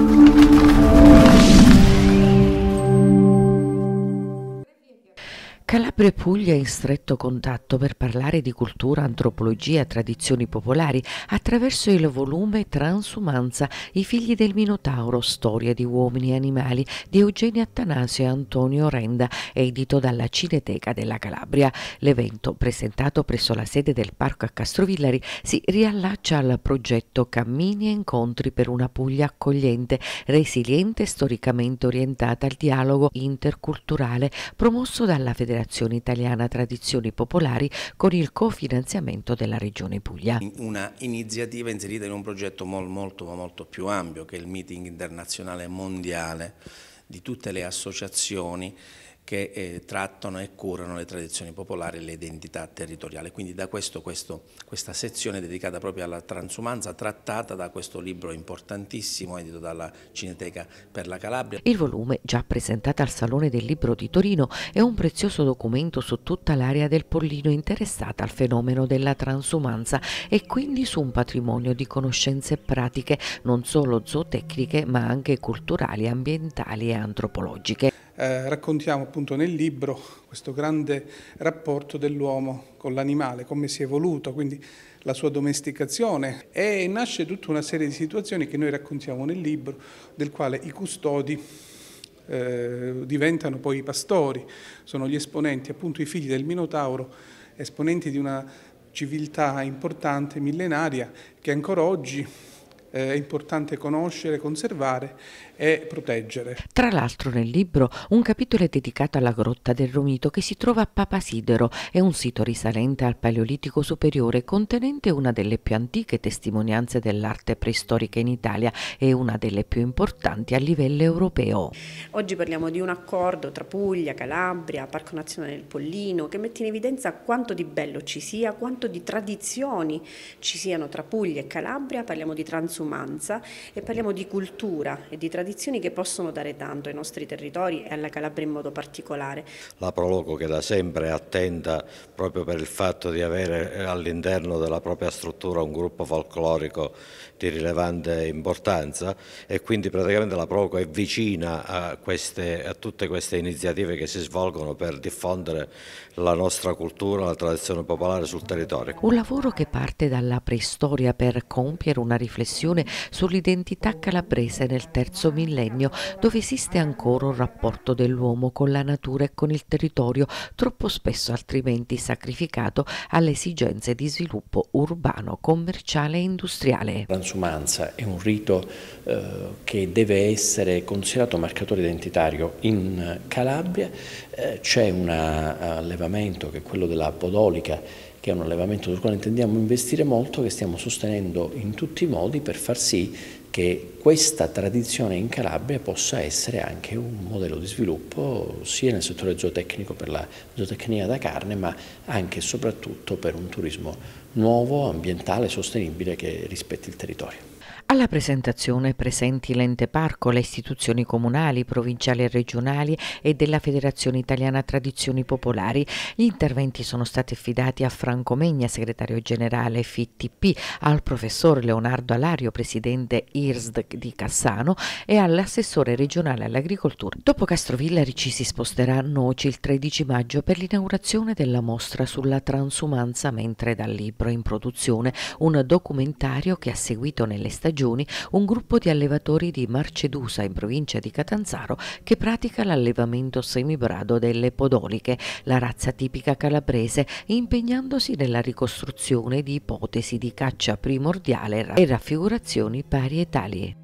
Thank you. Calabria e Puglia in stretto contatto per parlare di cultura, antropologia, tradizioni popolari attraverso il volume Transumanza, i figli del Minotauro, storia di uomini e animali di Eugenio Attanasio e Antonio Renda, edito dalla Cineteca della Calabria. L'evento, presentato presso la sede del Parco a Castrovillari, si riallaccia al progetto Cammini e incontri per una Puglia accogliente, resiliente e storicamente orientata al dialogo interculturale promosso dalla Federazione Fondazione Italiana Tradizioni Popolari con il cofinanziamento della Regione Puglia. Una iniziativa inserita in un progetto molto, molto più ampio che è il meeting internazionale mondiale di tutte le associazioni che eh, trattano e curano le tradizioni popolari e le identità territoriali. Quindi da questo, questo, questa sezione dedicata proprio alla transumanza trattata da questo libro importantissimo edito dalla Cineteca per la Calabria. Il volume, già presentato al Salone del Libro di Torino, è un prezioso documento su tutta l'area del Pollino interessata al fenomeno della transumanza e quindi su un patrimonio di conoscenze pratiche non solo zootecniche ma anche culturali, ambientali e antropologiche. Eh, raccontiamo appunto nel libro questo grande rapporto dell'uomo con l'animale, come si è evoluto, quindi la sua domesticazione e nasce tutta una serie di situazioni che noi raccontiamo nel libro, del quale i custodi eh, diventano poi i pastori, sono gli esponenti, appunto i figli del Minotauro, esponenti di una civiltà importante, millenaria, che ancora oggi eh, è importante conoscere, conservare e proteggere. Tra l'altro nel libro un capitolo è dedicato alla grotta del Romito che si trova a Papasidero, è un sito risalente al Paleolitico superiore contenente una delle più antiche testimonianze dell'arte preistorica in Italia e una delle più importanti a livello europeo. Oggi parliamo di un accordo tra Puglia, Calabria, Parco Nazionale del Pollino che mette in evidenza quanto di bello ci sia, quanto di tradizioni ci siano tra Puglia e Calabria, parliamo di transumanità consumanza e parliamo di cultura e di tradizioni che possono dare tanto ai nostri territori e alla Calabria in modo particolare. La Proloco che da sempre è attenta proprio per il fatto di avere eh, all'interno della propria struttura un gruppo folclorico di rilevante importanza e quindi praticamente la Proloco è vicina a, queste, a tutte queste iniziative che si svolgono per diffondere la nostra cultura, la tradizione popolare sul territorio. Un lavoro che parte dalla preistoria per compiere una riflessione riflessione sull'identità calabrese nel terzo millennio, dove esiste ancora un rapporto dell'uomo con la natura e con il territorio, troppo spesso altrimenti sacrificato alle esigenze di sviluppo urbano, commerciale e industriale. La Transumanza è un rito eh, che deve essere considerato marcatore identitario in Calabria, eh, c'è un eh, allevamento che è quello della podolica che è un allevamento sul quale intendiamo investire molto, che stiamo sostenendo in tutti i modi per far sì che questa tradizione in Calabria possa essere anche un modello di sviluppo sia nel settore zootecnico per la zootecnia da carne, ma anche e soprattutto per un turismo nuovo, ambientale, sostenibile che rispetti il territorio. Alla presentazione presenti l'ente parco, le istituzioni comunali, provinciali e regionali e della Federazione Italiana Tradizioni Popolari. Gli interventi sono stati affidati a Franco Megna, segretario generale FITP, al professor Leonardo Alario, presidente IRSD di Cassano e all'assessore regionale all'agricoltura. Dopo Castrovilla ci si sposterà a Noci il 13 maggio per l'inaugurazione della mostra sulla transumanza mentre dal libro in produzione, un documentario che ha seguito nelle stagioni stagioni un gruppo di allevatori di Marcedusa in provincia di Catanzaro che pratica l'allevamento semibrado delle podoliche, la razza tipica calabrese, impegnandosi nella ricostruzione di ipotesi di caccia primordiale e raffigurazioni parietarie.